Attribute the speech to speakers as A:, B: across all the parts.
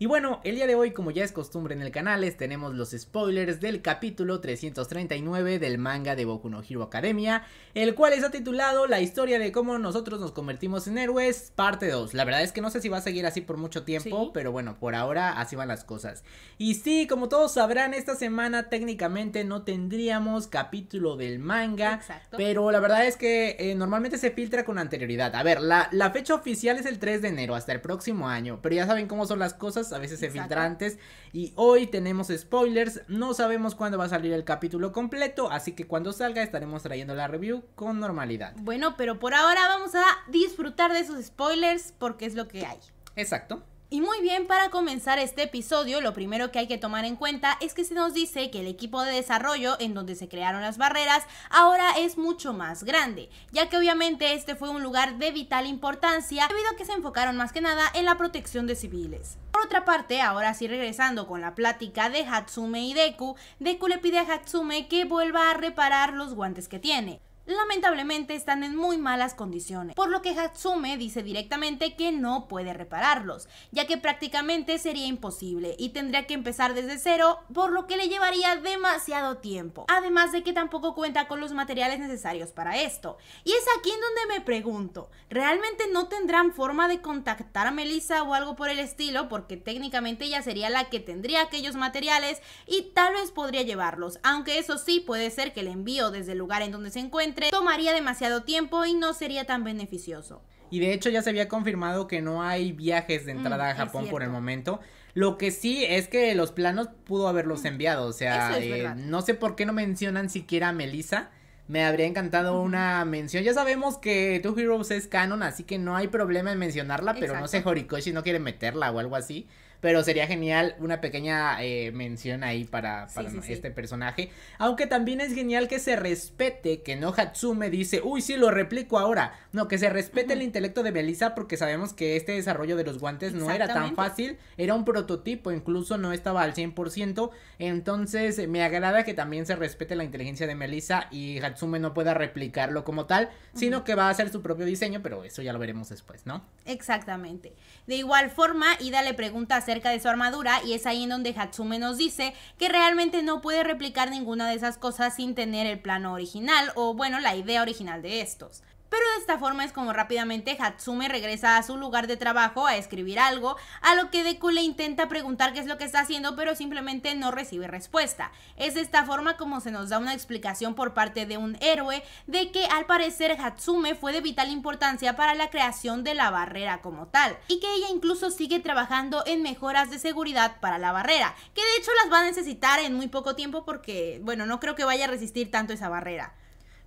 A: Y bueno, el día de hoy, como ya es costumbre en el canal, les tenemos los spoilers del capítulo 339 del manga de Boku no Hero Academia, el cual está titulado La historia de cómo nosotros nos convertimos en héroes, parte 2. La verdad es que no sé si va a seguir así por mucho tiempo, pero bueno, por ahora así van las cosas. Y sí, como todos sabrán, esta semana técnicamente no tendríamos capítulo del manga, pero la verdad es que eh, normalmente se filtra con anterioridad. A ver, la, la fecha oficial es el 3 de enero, hasta el próximo año, pero ya saben cómo son las cosas a veces infiltrantes, Y hoy tenemos spoilers, no sabemos cuándo va a salir el capítulo completo, así que cuando salga estaremos trayendo la review con normalidad.
B: Bueno, pero por ahora vamos a disfrutar de esos spoilers porque es lo que hay. Exacto. Y muy bien, para comenzar este episodio, lo primero que hay que tomar en cuenta es que se nos dice que el equipo de desarrollo en donde se crearon las barreras ahora es mucho más grande, ya que obviamente este fue un lugar de vital importancia debido a que se enfocaron más que nada en la protección de civiles. Por otra parte, ahora sí regresando con la plática de Hatsume y Deku, Deku le pide a Hatsume que vuelva a reparar los guantes que tiene, lamentablemente están en muy malas condiciones, por lo que Hatsume dice directamente que no puede repararlos, ya que prácticamente sería imposible y tendría que empezar desde cero, por lo que le llevaría demasiado tiempo, además de que tampoco cuenta con los materiales necesarios para esto. Y es aquí en donde me pregunto, ¿realmente no tendrán forma de contactar a Melissa o algo por el estilo? Porque técnicamente ella sería la que tendría aquellos materiales y tal vez podría llevarlos, aunque eso sí puede ser que el envío desde el lugar en donde se encuentra tomaría demasiado tiempo y no sería tan beneficioso.
A: Y de hecho ya se había confirmado que no hay viajes de mm, entrada a Japón por el momento. Lo que sí es que los planos pudo haberlos mm, enviado. O sea, eh, no sé por qué no mencionan siquiera a Melissa. Me habría encantado una mención. Ya sabemos que Two Heroes es canon, así que no hay problema en mencionarla, pero no sé, Horikoshi no quiere meterla o algo así pero sería genial una pequeña eh, mención ahí para, este personaje. Aunque también es genial que se respete, que no Hatsume dice, uy, sí, lo replico ahora. No, que se respete el intelecto de melissa porque sabemos que este desarrollo de los guantes no era tan fácil, era un prototipo, incluso no estaba al 100%. Entonces me agrada que también se respete la inteligencia de Melissa y Hatsume no pueda replicarlo como tal, sino que va a hacer su propio diseño, pero eso ya lo veremos después, ¿no?
B: Exactamente. De igual forma, y dale preguntas acerca de su armadura y es ahí en donde Hatsume nos dice que realmente no puede replicar ninguna de esas cosas sin tener el plano original o bueno, la idea original de estos. Pero de esta forma es como rápidamente Hatsume regresa a su lugar de trabajo a escribir algo, a lo que Deku le intenta preguntar qué es lo que está haciendo, pero simplemente no recibe respuesta. Es de esta forma como se nos da una explicación por parte de un héroe de que al parecer Hatsume fue de vital importancia para la creación de la barrera como tal, y que ella incluso sigue trabajando en mejoras de seguridad para la barrera, que de hecho las va a necesitar en muy poco tiempo porque, bueno, no creo que vaya a resistir tanto esa barrera.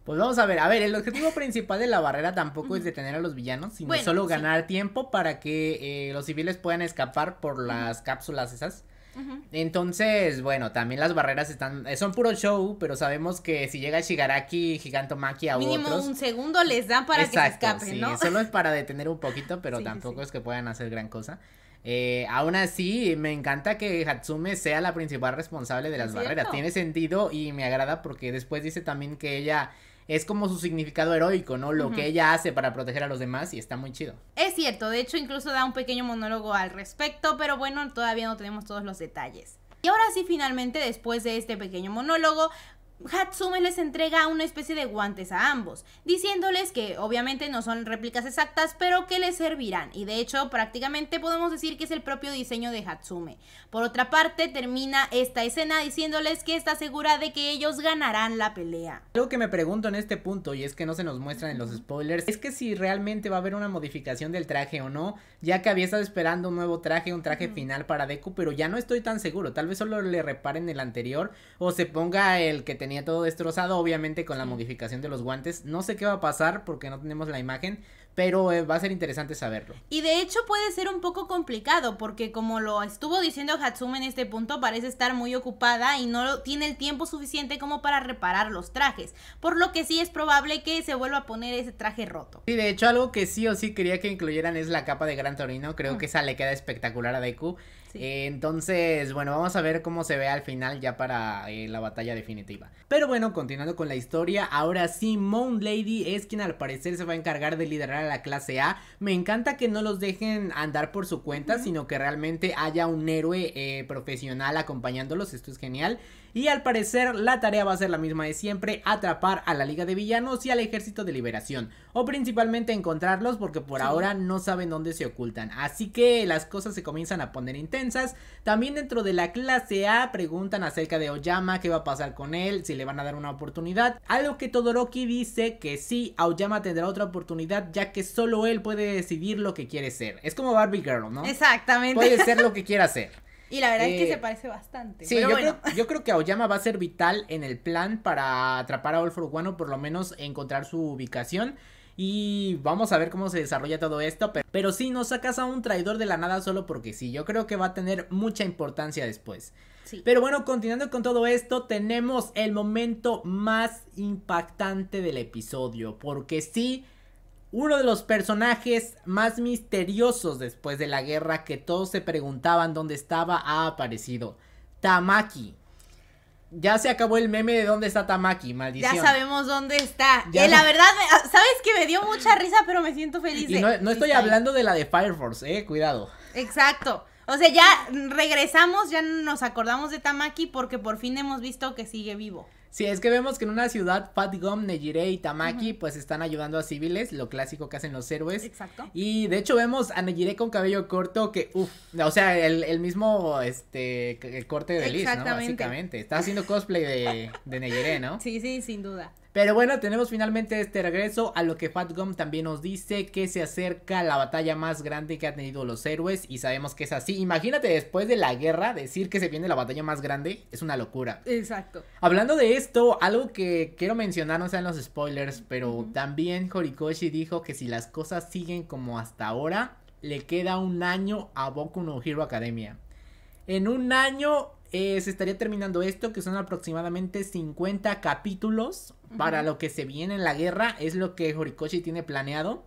A: Pues vamos a ver, a ver, el objetivo principal de la barrera tampoco es detener a los villanos, sino solo ganar tiempo para que eh, los civiles puedan escapar por las cápsulas esas. Entonces, bueno, también las barreras están, eh, son puro show, pero sabemos que si llega Shigaraki, Gigantomaki a Mínimo un
B: segundo les dan para que se escapen, solo es
A: para detener un poquito, pero tampoco es que puedan hacer gran cosa. Eh, aún así, me encanta que Hatsume sea la principal responsable de las barreras. Tiene sentido y me agrada porque después dice también que ella es como su significado heroico, ¿no? Lo que ella hace para proteger a los demás y está muy chido.
B: Es cierto, de hecho incluso da un pequeño monólogo al respecto, pero bueno, todavía no tenemos todos los detalles. Y ahora sí, finalmente, después de este pequeño monólogo, Hatsume les entrega una especie de guantes a ambos, diciéndoles que obviamente no son réplicas exactas, pero que les servirán, y de hecho prácticamente podemos decir que es el propio diseño de Hatsume. Por otra parte, termina esta escena diciéndoles que está segura de que ellos ganarán la pelea.
A: Algo que me pregunto en este punto, y es que no se nos muestran en los spoilers, es que si realmente va a haber una modificación del traje o no, ya que había estado esperando un nuevo traje, un traje final para Deku, pero ya no estoy tan seguro, tal vez solo le reparen el anterior o se ponga el que tenía tenía todo destrozado, obviamente con la modificación de los guantes. No sé qué va a pasar porque no tenemos la imagen, pero eh, va a ser interesante saberlo.
B: Y de hecho puede ser un poco complicado porque como lo estuvo diciendo Hatsume en este punto, parece estar muy ocupada y no tiene el tiempo suficiente como para reparar los trajes, por lo que sí es probable que se vuelva a poner ese traje roto.
A: y de hecho algo que sí o sí quería que incluyeran es la capa de Gran Torino, creo mm. que esa le queda espectacular a Deku. Eh, entonces, bueno, vamos a ver cómo se ve al final ya para eh, la batalla definitiva. Pero bueno, continuando con la historia, ahora sí, Moon Lady es quien al parecer se va a encargar de liderar a la clase A. Me encanta que no los dejen andar por su cuenta, sino que realmente haya un héroe eh, profesional acompañándolos. Esto es genial. Y al parecer la tarea va a ser la misma de siempre, atrapar a la Liga de Villanos y al Ejército de Liberación. O principalmente encontrarlos porque por ahora no saben dónde se ocultan. Así que las cosas se comienzan a poner intensas. También dentro de la clase A preguntan acerca de Oyama, qué va a pasar con él, si le van a dar una oportunidad. Algo que Todoroki dice que sí, Aoyama tendrá otra oportunidad ya que solo él puede decidir lo que quiere ser. Es como Barbie Girl, ¿no? Exactamente. Puede ser lo que quiera ser. Y la verdad es que eh, se
B: parece bastante. Sí, yo, creo,
A: yo, creo, que Aoyama va a ser vital en el plan para atrapar a All for o por lo menos encontrar su ubicación. Y vamos a ver cómo se desarrolla todo esto. Pero, pero sí, no sacas a un traidor de la nada solo porque sí. Yo creo que va a tener mucha importancia después. Pero bueno, continuando con todo esto, tenemos el momento más impactante del episodio. Porque sí, uno de los personajes más misteriosos después de la guerra que todos se preguntaban dónde estaba ha aparecido. Tamaki. Ya se acabó el meme de dónde está Tamaki, maldición. Ya
B: sabemos dónde está. Eh, la verdad, ah, sabes que me dio mucha risa, pero me siento feliz. no,
A: no estoy hablando de la de Fire Force, eh, cuidado.
B: Exacto. O sea, ya regresamos, ya nos acordamos de Tamaki porque por fin hemos visto que sigue vivo.
A: Sí, es que vemos que en una ciudad, Fat Gum, Nejire y Tamaki, pues están ayudando a civiles, lo clásico que hacen los héroes. Exacto. Y de hecho vemos a Nejire con cabello corto que, uff, o sea, el, el, mismo, este, el corte de Liz, ¿no? Básicamente. Está haciendo cosplay de, de Nejire, ¿no? Sí, sí, sin duda. Pero bueno, tenemos finalmente este regreso a lo que Fat Gum también nos dice que se acerca la batalla más grande que han tenido los héroes y sabemos que es así. Imagínate después de la guerra decir que se viene la batalla más grande, es una locura. Exacto. Hablando de esto, algo que quiero mencionar, no sean los spoilers, pero también Horikoshi dijo que si las cosas siguen como hasta ahora, le queda un año a Boku no Hero Academia. En un año eh, se estaría terminando esto, que son aproximadamente 50 capítulos para lo que se viene en la guerra, es lo que Horikoshi tiene planeado.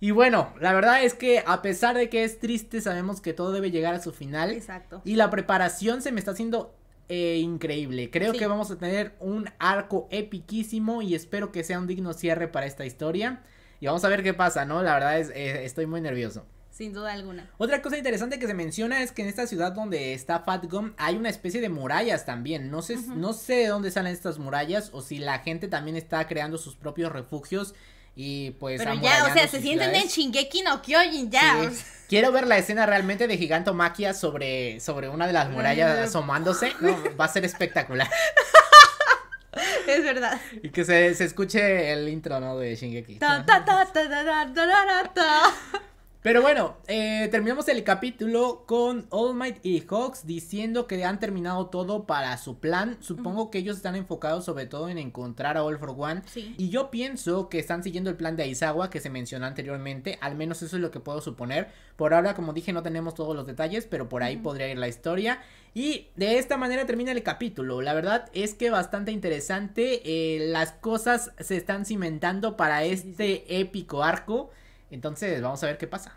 A: Y bueno, la verdad es que a pesar de que es triste, sabemos que todo debe llegar a su final. Exacto. Y la preparación se me está haciendo eh, increíble. Creo que vamos a tener un arco epiquísimo y espero que sea un digno cierre para esta historia. Y vamos a ver qué pasa, ¿no? La verdad es, eh, estoy muy nervioso.
B: Sin duda alguna.
A: Otra cosa interesante que se menciona es que en esta ciudad donde está Fat Gum hay una especie de murallas también. No sé, no sé de dónde salen estas murallas o si la gente también está creando sus propios refugios y pues Pero ya, o sea, se sienten en
B: Shingeki no Kyojin ya.
A: Quiero ver la escena realmente de Gigantomaquia sobre sobre una de las murallas asomándose. va a ser espectacular. Es verdad. Y que se, se escuche el intro, ¿no? De Shingeki. Ta, pero bueno, eh, terminamos el capítulo con All Might y Hawks diciendo que han terminado todo para su plan. Supongo que ellos están enfocados sobre todo en encontrar a All for One. Y yo pienso que están siguiendo el plan de Aizawa que se mencionó anteriormente. Al menos eso es lo que puedo suponer. Por ahora, como dije, no tenemos todos los detalles, pero por ahí podría ir la historia. Y de esta manera termina el capítulo. La verdad es que bastante interesante. Eh, las cosas se están cimentando para este épico arco. Entonces, vamos a ver qué pasa.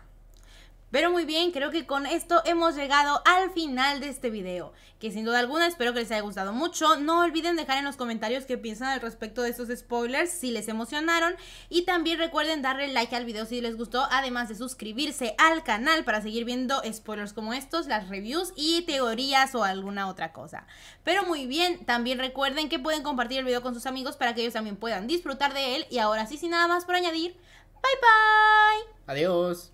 A: Pero
B: muy bien, creo que con esto hemos llegado al final de este video, que sin duda alguna espero que les haya gustado mucho. No olviden dejar en los comentarios qué piensan al respecto de estos spoilers, si les emocionaron. Y también recuerden darle like al video si les gustó, además de suscribirse al canal para seguir viendo spoilers como estos, las reviews y teorías o alguna otra cosa. Pero muy bien, también recuerden que pueden compartir el video con sus amigos para que ellos también puedan disfrutar de él. Y ahora sí, sin nada más por añadir, Bye
A: bye. Adiós.